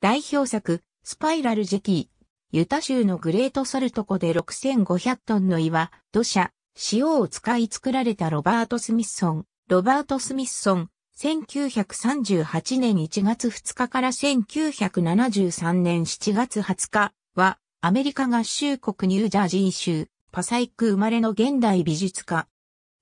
代表作、スパイラルジェキー、ユタ州のグレートサルト湖で6500トンの岩、土砂、塩を使い作られたロバート・スミッソン、ロバート・スミッソン、1938年1月2日から1973年7月20日は、アメリカ合衆国ニュージャージー州、パサイク生まれの現代美術家。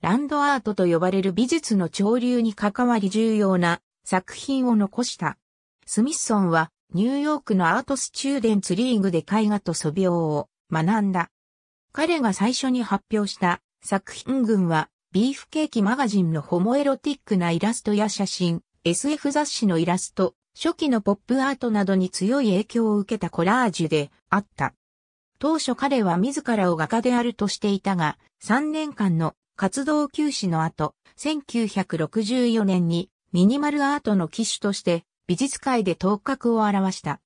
ランドアートと呼ばれる美術の潮流に関わり重要な作品を残した。スミッソンはニューヨークのアートスチューデンツリーグで絵画と素描を学んだ。彼が最初に発表した作品群は、ビーフケーキマガジンのホモエロティックなイラストや写真、SF 雑誌のイラスト、初期のポップアートなどに強い影響を受けたコラージュであった。当初彼は自らを画家であるとしていたが、3年間の活動休止の後、1964年にミニマルアートの機種として美術界で頭角を表した。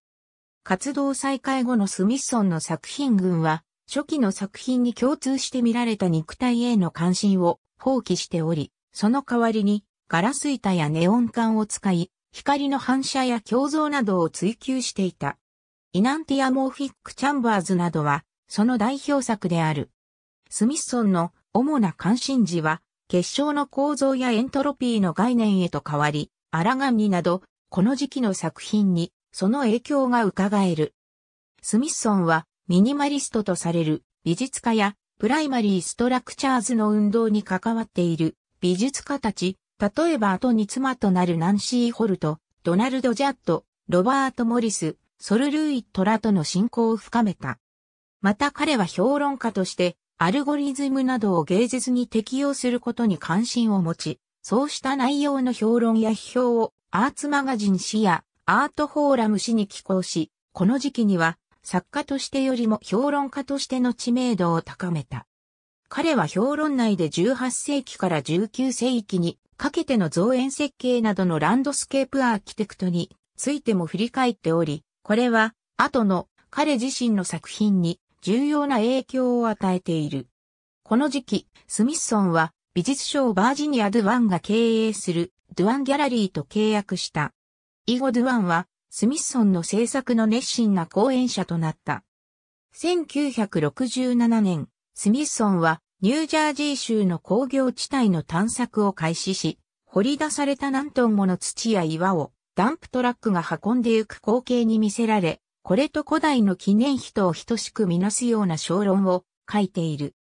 活動再開後のスミッソンの作品群は、初期の作品に共通して見られた肉体への関心を放棄しており、その代わりにガラス板やネオン管を使い、光の反射や鏡像などを追求していた。イナンティア・モーフィック・チャンバーズなどは、その代表作である。スミッソンの主な関心事は、結晶の構造やエントロピーの概念へと変わり、アラガニなど、この時期の作品にその影響が伺える。スミッソンはミニマリストとされる美術家やプライマリーストラクチャーズの運動に関わっている美術家たち、例えば後に妻となるナンシー・ホルト、ドナルド・ジャット、ロバート・モリス、ソル・ルイ・トラとの親交を深めた。また彼は評論家としてアルゴリズムなどを芸術に適用することに関心を持ち、そうした内容の評論や批評をアーツマガジン誌やアートフォーラム誌に寄稿し、この時期には作家としてよりも評論家としての知名度を高めた。彼は評論内で18世紀から19世紀にかけての造園設計などのランドスケープアーキテクトについても振り返っており、これは後の彼自身の作品に重要な影響を与えている。この時期、スミッソンは美術賞バージニア・ドゥ・ワンが経営するドゥアン・ギャラリーと契約した。以後ドゥアンは、スミッソンの制作の熱心な講演者となった。1967年、スミッソンは、ニュージャージー州の工業地帯の探索を開始し、掘り出された何トンもの土や岩をダンプトラックが運んでゆく光景に見せられ、これと古代の記念碑と等しくみなすような小論を書いている。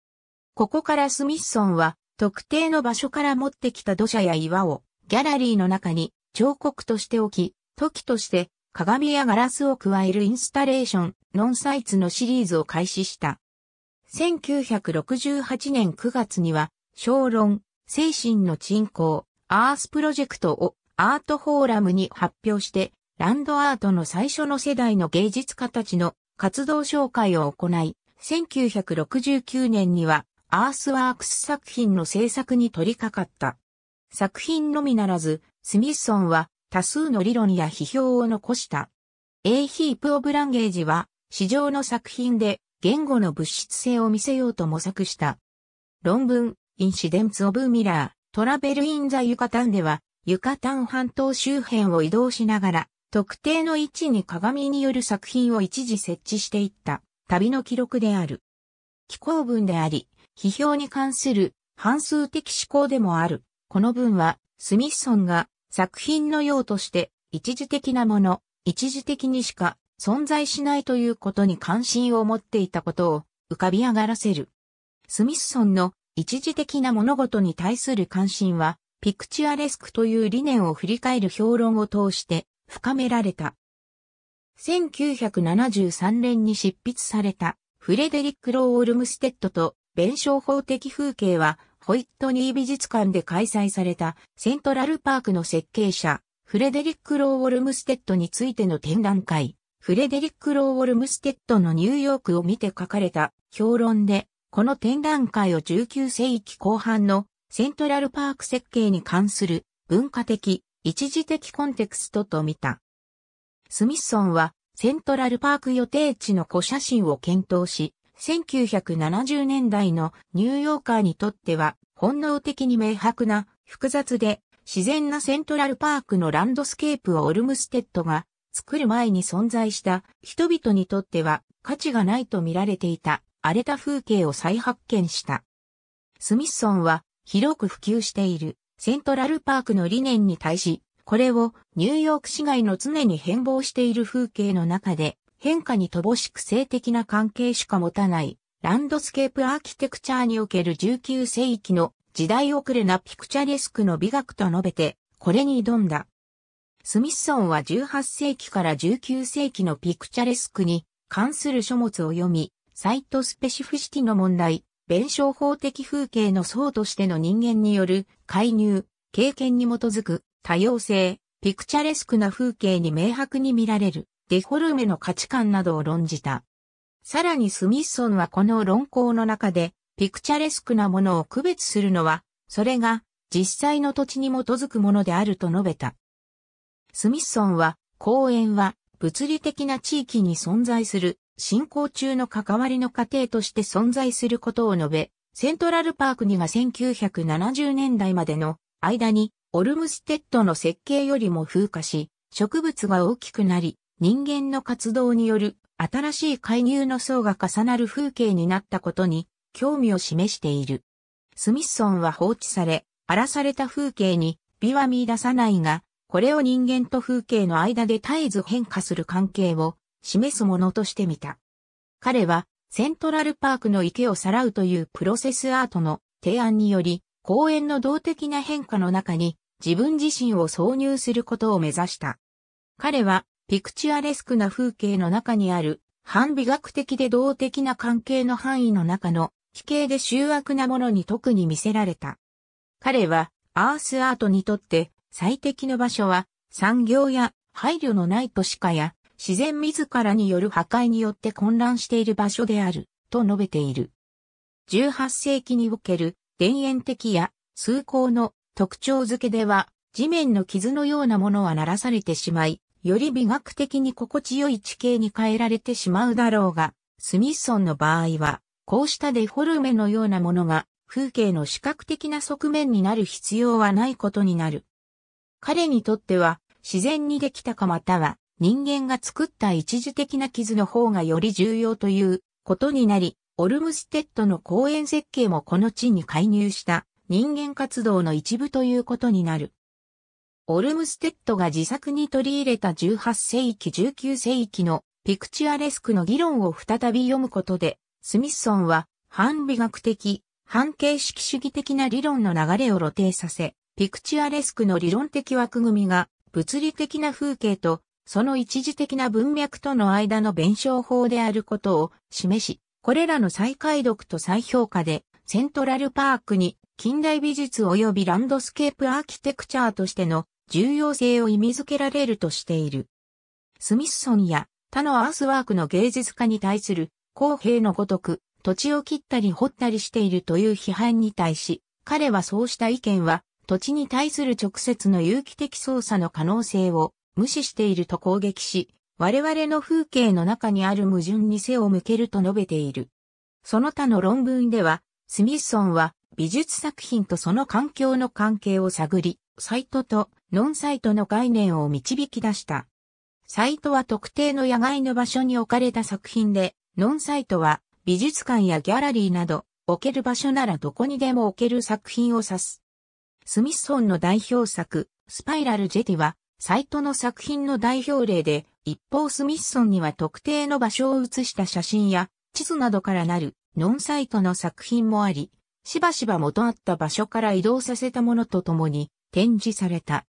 ここからスミッソンは特定の場所から持ってきた土砂や岩をギャラリーの中に彫刻として置き、時として鏡やガラスを加えるインスタレーション、ノンサイツのシリーズを開始した。1968年9月には、小論、精神の鎮光、アースプロジェクトをアートフォーラムに発表して、ランドアートの最初の世代の芸術家たちの活動紹介を行い、1969年にはアースワークス作品の制作に取り掛かった。作品のみならず、スミッソンは多数の理論や批評を残した。A Heap of Language は、市場の作品で言語の物質性を見せようと模索した。論文、インシデンツ・オブ・ミラー、トラベル・イン・ザ・ユカタンでは、ユカタン半島周辺を移動しながら、特定の位置に鏡による作品を一時設置していった旅の記録である。気候文であり、批評に関する反数的思考でもある。この文は、スミッソンが作品の用として一時的なもの、一時的にしか存在しないということに関心を持っていたことを浮かび上がらせる。スミッソンの一時的な物事に対する関心は、ピクチュアレスクという理念を振り返る評論を通して深められた。1973年に執筆されたフレデリック・ロー・オルムステッドと弁証法的風景は、ホイットニー美術館で開催されたセントラルパークの設計者、フレデリック・ロー・ウォルムステッドについての展覧会、フレデリック・ロー・ウォルムステッドのニューヨークを見て書かれた評論で、この展覧会を19世紀後半のセントラルパーク設計に関する文化的、一時的コンテクストと見た。スミッソンはセントラルパーク予定地の古写真を検討し、1970年代のニューヨーカーにとっては本能的に明白な複雑で自然なセントラルパークのランドスケープをオルムステッドが作る前に存在した人々にとっては価値がないと見られていた荒れた風景を再発見した。スミッソンは広く普及しているセントラルパークの理念に対し、これをニューヨーク市街の常に変貌している風景の中で変化に乏しく性的な関係しか持たない、ランドスケープアーキテクチャーにおける19世紀の時代遅れなピクチャレスクの美学と述べて、これに挑んだ。スミッソンは18世紀から19世紀のピクチャレスクに関する書物を読み、サイトスペシフィシティの問題、弁証法的風景の層としての人間による介入、経験に基づく多様性、ピクチャレスクな風景に明白に見られるデフォルメの価値観などを論じた。さらにスミッソンはこの論考の中で、ピクチャレスクなものを区別するのは、それが実際の土地に基づくものであると述べた。スミッソンは、公園は物理的な地域に存在する進行中の関わりの過程として存在することを述べ、セントラルパークには1970年代までの間にオルムステッドの設計よりも風化し、植物が大きくなり、人間の活動による新しい介入の層が重なる風景になったことに興味を示している。スミッソンは放置され、荒らされた風景に美は見出さないが、これを人間と風景の間で絶えず変化する関係を示すものとしてみた。彼はセントラルパークの池をさらうというプロセスアートの提案により、公園の動的な変化の中に自分自身を挿入することを目指した。彼はピクチュアレスクな風景の中にある、反美学的で動的な関係の範囲の中の、奇形で醜悪なものに特に見せられた。彼は、アースアートにとって最適の場所は、産業や配慮のない都市化や、自然自らによる破壊によって混乱している場所である、と述べている。18世紀における田園的や崇高の特徴づけでは、地面の傷のようなものは鳴らされてしまい、より美学的に心地よい地形に変えられてしまうだろうが、スミッソンの場合は、こうしたデフォルメのようなものが、風景の視覚的な側面になる必要はないことになる。彼にとっては、自然にできたかまたは、人間が作った一時的な傷の方がより重要ということになり、オルムステッドの公園設計もこの地に介入した人間活動の一部ということになる。オルムステッドが自作に取り入れた18世紀19世紀のピクチュアレスクの議論を再び読むことで、スミッソンは反美学的、反形式主義的な理論の流れを露呈させ、ピクチュアレスクの理論的枠組みが物理的な風景とその一時的な文脈との間の弁証法であることを示し、これらの再解読と再評価でセントラルパークに近代美術及びランドスケープアーキテクチャーとしての重要性を意味づけられるとしている。スミッソンや他のアースワークの芸術家に対する公平のごとく土地を切ったり掘ったりしているという批判に対し、彼はそうした意見は土地に対する直接の有機的操作の可能性を無視していると攻撃し、我々の風景の中にある矛盾に背を向けると述べている。その他の論文では、スミッソンは美術作品とその環境の関係を探り、サイトとノンサイトの概念を導き出した。サイトは特定の野外の場所に置かれた作品で、ノンサイトは美術館やギャラリーなど置ける場所ならどこにでも置ける作品を指す。スミスソンの代表作、スパイラル・ジェティは、サイトの作品の代表例で、一方スミスソンには特定の場所を写した写真や地図などからなるノンサイトの作品もあり、しばしば元あった場所から移動させたものとともに展示された。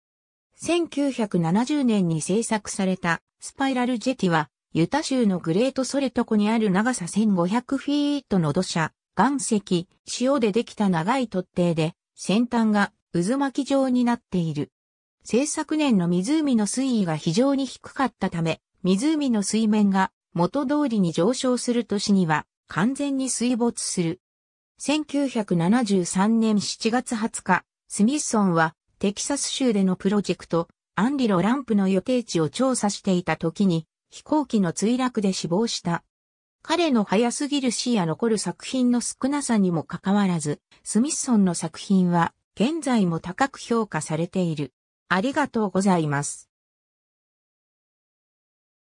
1970年に制作されたスパイラルジェティは、ユタ州のグレートソレト湖にある長さ1500フィートの土砂、岩石、塩でできた長い突堤で、先端が渦巻き状になっている。制作年の湖の水位が非常に低かったため、湖の水面が元通りに上昇する年には完全に水没する。1973年7月20日、スミッソンはテキサス州でのプロジェクト、アンリロ・ランプの予定地を調査していた時に、飛行機の墜落で死亡した。彼の早すぎる死や残る作品の少なさにもかかわらず、スミッソンの作品は現在も高く評価されている。ありがとうございます。